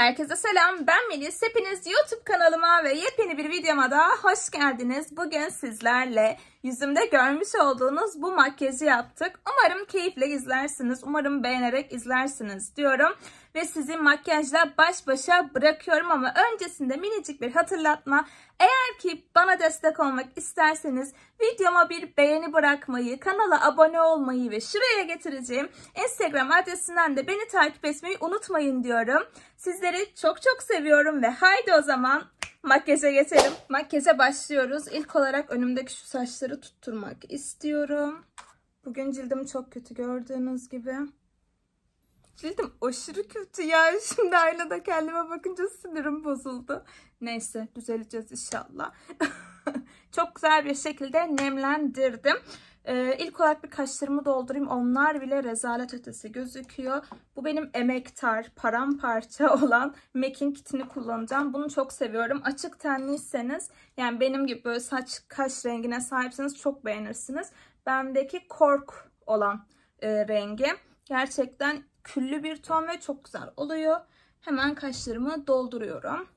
Herkese selam. Ben Melis. Hepiniz YouTube kanalıma ve yepyeni bir videoma da hoş geldiniz. Bugün sizlerle yüzümde görmüş olduğunuz bu makyajı yaptık. Umarım keyifle izlersiniz. Umarım beğenerek izlersiniz diyorum ve sizi makyajla baş başa bırakıyorum ama öncesinde minicik bir hatırlatma. Eğer ki bana destek olmak isterseniz videoma bir beğeni bırakmayı, kanala abone olmayı ve şuraya getireceğim Instagram adresinden de beni takip etmeyi unutmayın diyorum. Sizleri çok çok seviyorum ve haydi o zaman makyaja geçelim. Makyaja başlıyoruz. İlk olarak önümdeki şu saçları tutturmak istiyorum. Bugün cildim çok kötü gördüğünüz gibi. Cildim aşırı kötü ya. Şimdi aynada kendime bakınca sinirim bozuldu. Neyse düzeleceğiz inşallah. Çok güzel bir şekilde nemlendirdim. Ee, ilk olarak bir kaşlarımı doldurayım. Onlar bile rezalet ötesi gözüküyor. Bu benim emektar, paramparça olan MAC'in kitini kullanacağım. Bunu çok seviyorum. Açık tenliyseniz yani benim gibi böyle saç kaş rengine sahipseniz çok beğenirsiniz. Bendeki kork olan e, rengi. Gerçekten küllü bir ton ve çok güzel oluyor. Hemen kaşlarımı dolduruyorum.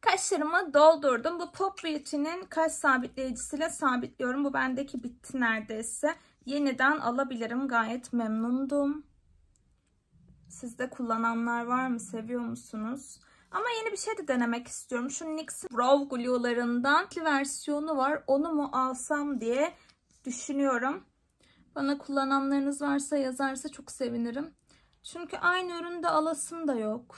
Kaşlarımı doldurdum. Bu Pop Beauty'nin kaş sabitleyicisiyle sabitliyorum. Bu bendeki bitti neredeyse. Yeniden alabilirim. Gayet memnundum. Sizde kullananlar var mı? Seviyor musunuz? Ama yeni bir şey de denemek istiyorum. Şu NYX Brow Glue'larından bir versiyonu var. Onu mu alsam diye düşünüyorum. Bana kullananlarınız varsa yazarsa çok sevinirim. Çünkü aynı üründe alasım da yok.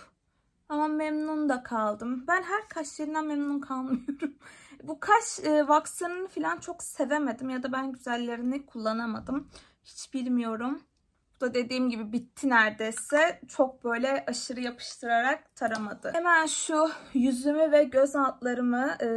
Ama memnun da kaldım. Ben her kaş yerinden memnun kalmıyorum. Bu kaş e, waxlarını falan çok sevemedim ya da ben güzellerini kullanamadım. Hiç bilmiyorum. Bu da dediğim gibi bitti neredeyse. Çok böyle aşırı yapıştırarak taramadı. Hemen şu yüzümü ve göz altlarımı e,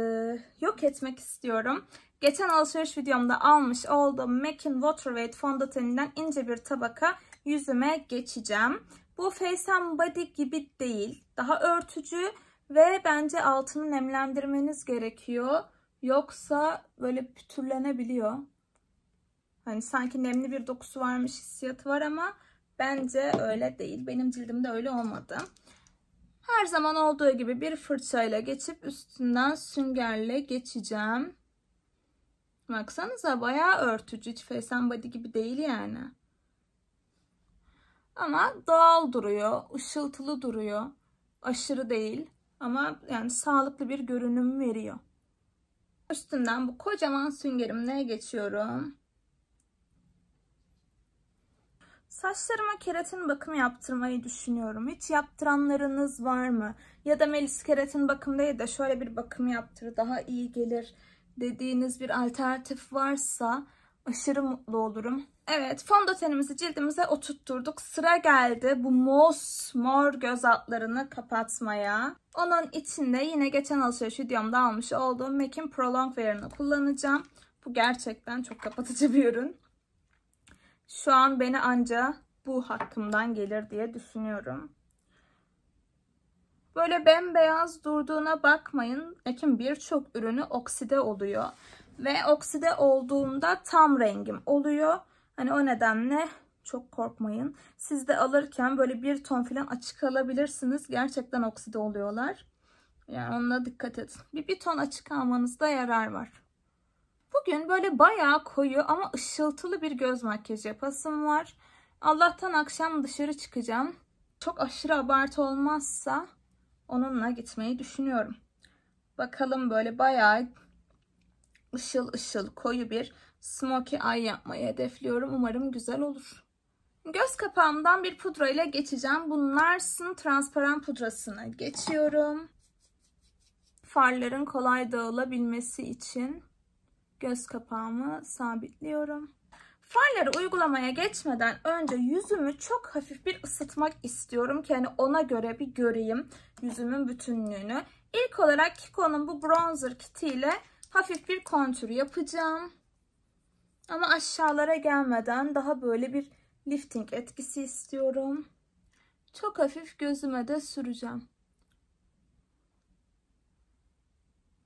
yok etmek istiyorum. Geçen alışveriş videomda almış olduğum Water Waterweight fondöteninden ince bir tabaka yüzüme geçeceğim. Bu Face and Body gibi değil. Daha örtücü ve bence altını nemlendirmeniz gerekiyor. Yoksa böyle pütürlenebiliyor. Hani sanki nemli bir dokusu varmış hissiyatı var ama bence öyle değil. Benim cildimde öyle olmadı. Her zaman olduğu gibi bir fırçayla geçip üstünden süngerle geçeceğim. Baksanıza bayağı örtücü. Hiç face body gibi değil yani. Ama doğal duruyor. ışıltılı duruyor. Aşırı değil. Ama yani sağlıklı bir görünüm veriyor. Üstünden bu kocaman süngerimle geçiyorum. Saçlarıma keratin bakımı yaptırmayı düşünüyorum. Hiç yaptıranlarınız var mı? Ya da Melis keratin bakım ya da şöyle bir bakım yaptır daha iyi gelir dediğiniz bir alternatif varsa aşırı mutlu olurum. Evet fondötenimizi cildimize oturtturduk. Sıra geldi bu mor göz altlarını kapatmaya. Onun içinde yine geçen alışveriş videomda almış olduğum MAC'in Prolong Wear'ını kullanacağım. Bu gerçekten çok kapatıcı bir ürün. Şu an beni anca bu hakkımdan gelir diye düşünüyorum. Böyle bembeyaz durduğuna bakmayın. Ekim birçok ürünü okside oluyor. Ve okside olduğunda tam rengim oluyor. Hani o nedenle çok korkmayın. Siz de alırken böyle bir ton falan açık alabilirsiniz. Gerçekten okside oluyorlar. Yani onunla dikkat edin. Bir, bir ton açık almanızda yarar var. Bugün böyle bayağı koyu ama ışıltılı bir göz makyajı yapasım var. Allah'tan akşam dışarı çıkacağım. Çok aşırı abartı olmazsa onunla gitmeyi düşünüyorum. Bakalım böyle bayağı ışıl ışıl koyu bir smokey eye yapmayı hedefliyorum. Umarım güzel olur. Göz kapağımdan bir pudra ile geçeceğim. Bunlar Sın transparan pudrasını geçiyorum. Farların kolay dağılabilmesi için göz kapağımı sabitliyorum. Farları uygulamaya geçmeden önce yüzümü çok hafif bir ısıtmak istiyorum ki hani ona göre bir göreyim yüzümün bütünlüğünü. İlk olarak Kiko'nun bu bronzer kitiyle hafif bir kontür yapacağım. Ama aşağılara gelmeden daha böyle bir lifting etkisi istiyorum. Çok hafif gözüme de süreceğim.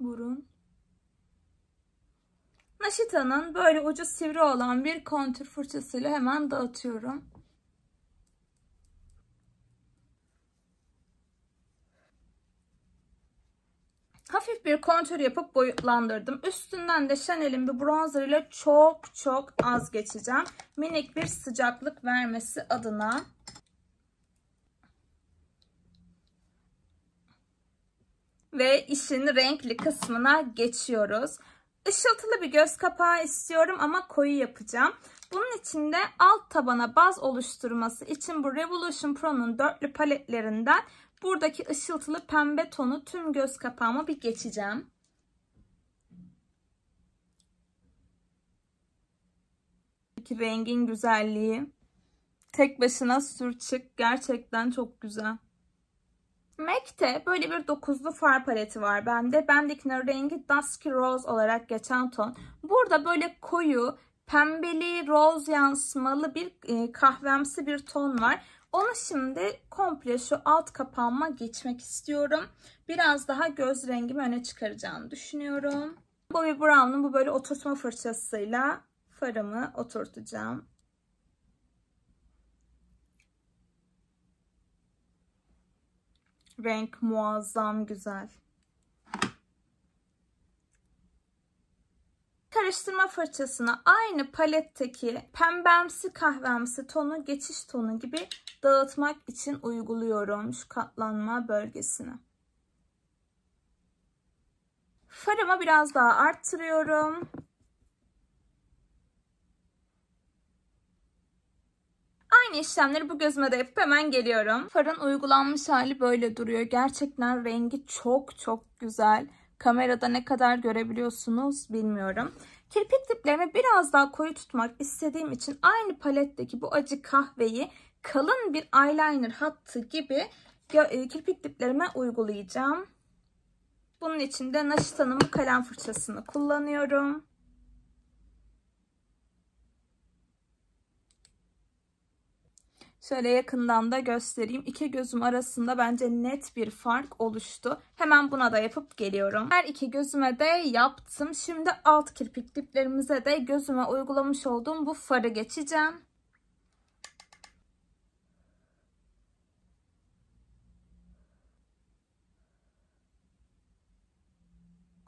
Burun. Naşita'nın böyle ucu sivri olan bir kontür fırçasıyla hemen dağıtıyorum. Hafif bir kontür yapıp boyutlandırdım. Üstünden de Chanel'in bir bronzer ile çok çok az geçeceğim. Minik bir sıcaklık vermesi adına. Ve işin renkli kısmına geçiyoruz. Işıltılı bir göz kapağı istiyorum ama koyu yapacağım. Bunun için de alt tabana baz oluşturması için bu Revolution Pro'nun dörtlü paletlerinden buradaki ışıltılı pembe tonu tüm göz kapağıma bir geçeceğim. Buradaki rengin güzelliği tek başına sür çık gerçekten çok güzel. MAC'te böyle bir dokuzlu far paleti var bende. Bendekinin rengi Dusky Rose olarak geçen ton. Burada böyle koyu, pembeli, roz yansımalı bir e, kahvemsi bir ton var. Onu şimdi komple şu alt kapanma geçmek istiyorum. Biraz daha göz rengimi öne çıkaracağını düşünüyorum. Bobbi Brown'un bu böyle oturtma fırçasıyla farımı oturtacağım. Renk muazzam güzel. Karıştırma fırçasına aynı paletteki pembemsi kahvemsi tonu geçiş tonu gibi dağıtmak için uyguluyorum şu katlanma bölgesini. Farımı biraz daha arttırıyorum. Aynı işlemleri bu gözüme de yapıp hemen geliyorum. Farın uygulanmış hali böyle duruyor. Gerçekten rengi çok çok güzel. Kamerada ne kadar görebiliyorsunuz bilmiyorum. Kirpik diplerimi biraz daha koyu tutmak istediğim için aynı paletteki bu acı kahveyi kalın bir eyeliner hattı gibi e, kirpik diplerime uygulayacağım. Bunun için de Naşita'nın kalem fırçasını kullanıyorum. Şöyle yakından da göstereyim. İki gözüm arasında bence net bir fark oluştu. Hemen buna da yapıp geliyorum. Her iki gözüme de yaptım. Şimdi alt kirpik diplerimize de gözüme uygulamış olduğum bu farı geçeceğim.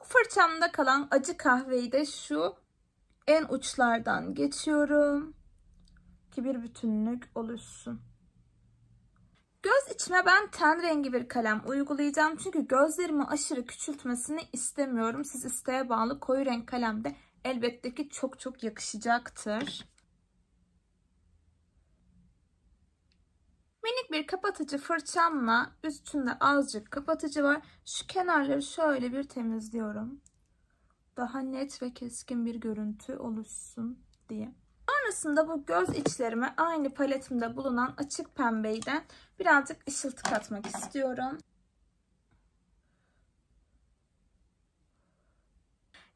Fırçamda kalan acı kahveyi de şu en uçlardan geçiyorum ki bir bütünlük oluşsun. Göz içime ben ten rengi bir kalem uygulayacağım. Çünkü gözlerimi aşırı küçültmesini istemiyorum. Siz isteğe bağlı koyu renk kalem de elbette ki çok çok yakışacaktır. Minik bir kapatıcı fırçamla üstünde azıcık kapatıcı var. Şu kenarları şöyle bir temizliyorum. Daha net ve keskin bir görüntü oluşsun diye. Sonrasında bu göz içlerime aynı paletimde bulunan açık pembeyden birazcık ışıltı katmak istiyorum.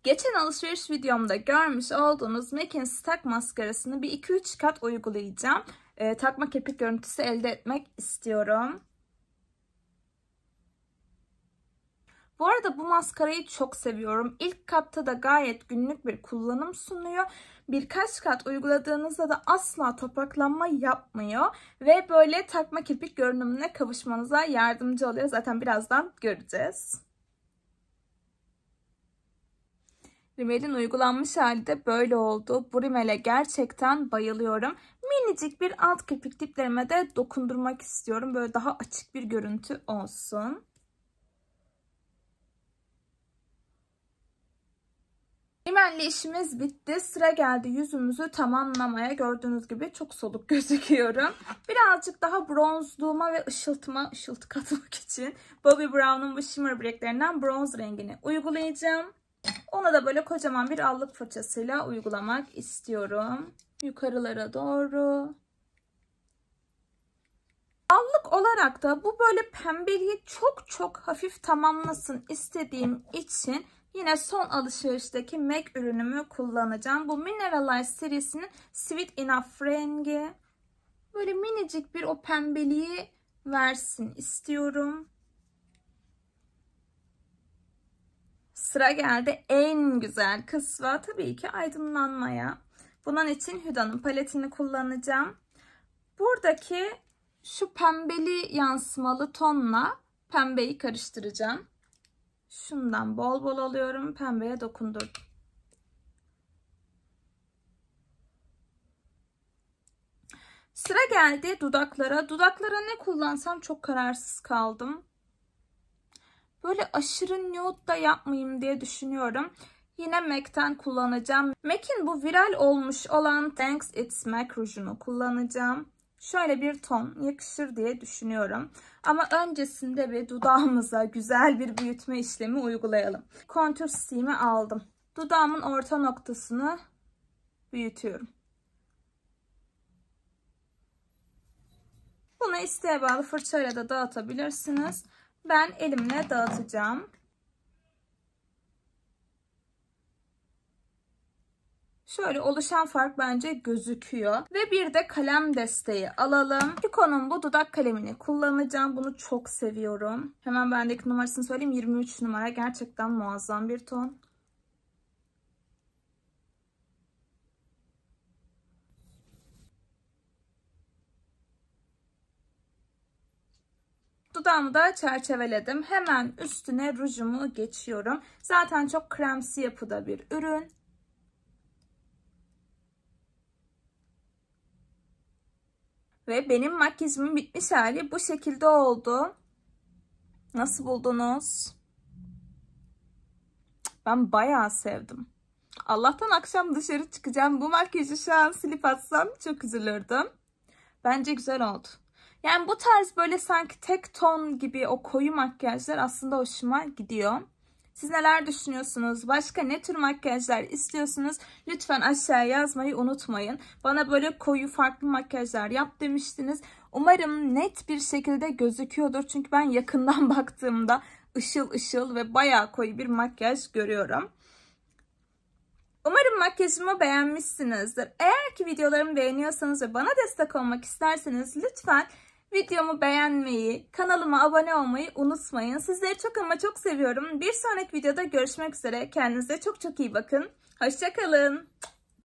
Geçen alışveriş videomda görmüş olduğunuz MAC'in Stack maskarasını bir 2-3 kat uygulayacağım. E, takma kepik görüntüsü elde etmek istiyorum. Bu arada bu maskarayı çok seviyorum. İlk katta da gayet günlük bir kullanım sunuyor birkaç kat uyguladığınızda da asla topaklanma yapmıyor ve böyle takma kirpik görünümüne kavuşmanıza yardımcı oluyor. Zaten birazdan göreceğiz. Rimel'in uygulanmış hali de böyle oldu. Bu rimele gerçekten bayılıyorum. Minicik bir alt kirpik diplerime de dokundurmak istiyorum. Böyle daha açık bir görüntü olsun. Rimelli işimiz bitti. Sıra geldi yüzümüzü tamamlamaya. Gördüğünüz gibi çok soluk gözüküyorum. Birazcık daha bronzluğuma ve ışıltıma ışıltı katmak için Bobbi Brown'un bu shimmer breklerinden bronz rengini uygulayacağım. Ona da böyle kocaman bir allık fırçasıyla uygulamak istiyorum. Yukarılara doğru. Allık olarak da bu böyle pembeliği çok çok hafif tamamlasın istediğim için Yine son alışverişteki MAC ürünümü kullanacağım. Bu Mineralize serisinin Sweet Enough rengi. Böyle minicik bir o pembeliği versin istiyorum. Sıra geldi en güzel kısma tabii ki aydınlanmaya. Bunun için Huda'nın paletini kullanacağım. Buradaki şu pembeli yansımalı tonla pembeyi karıştıracağım. Şundan bol bol alıyorum. Pembeye dokundurdum. Sıra geldi dudaklara. Dudaklara ne kullansam çok kararsız kaldım. Böyle aşırı nude da yapmayayım diye düşünüyorum. Yine MAC'ten kullanacağım. MAC'in bu viral olmuş olan Thanks It's MAC rujunu kullanacağım şöyle bir ton yakışır diye düşünüyorum. Ama öncesinde bir dudağımıza güzel bir büyütme işlemi uygulayalım. Kontür sistemi aldım. Dudağımın orta noktasını büyütüyorum. Bunu isteğe bağlı fırçayla da dağıtabilirsiniz. Ben elimle dağıtacağım. Şöyle oluşan fark bence gözüküyor. Ve bir de kalem desteği alalım. Kiko'nun bu dudak kalemini kullanacağım. Bunu çok seviyorum. Hemen bendeki numarasını söyleyeyim. 23 numara. Gerçekten muazzam bir ton. Dudağımı da çerçeveledim. Hemen üstüne rujumu geçiyorum. Zaten çok kremsi yapıda bir ürün. Ve benim makyejimin bitmiş hali bu şekilde oldu. Nasıl buldunuz? Ben bayağı sevdim. Allah'tan akşam dışarı çıkacağım. Bu makyajı şu an silip atsam çok üzülürdüm. Bence güzel oldu. Yani bu tarz böyle sanki tek ton gibi o koyu makyajlar aslında hoşuma gidiyor. Siz neler düşünüyorsunuz? Başka ne tür makyajlar istiyorsunuz? Lütfen aşağıya yazmayı unutmayın. Bana böyle koyu farklı makyajlar yap demiştiniz. Umarım net bir şekilde gözüküyordur. Çünkü ben yakından baktığımda ışıl ışıl ve bayağı koyu bir makyaj görüyorum. Umarım makyajımı beğenmişsinizdir. Eğer ki videolarımı beğeniyorsanız ve bana destek olmak isterseniz lütfen Videomu beğenmeyi, kanalıma abone olmayı unutmayın. Sizleri çok ama çok seviyorum. Bir sonraki videoda görüşmek üzere. Kendinize çok çok iyi bakın. Hoşçakalın.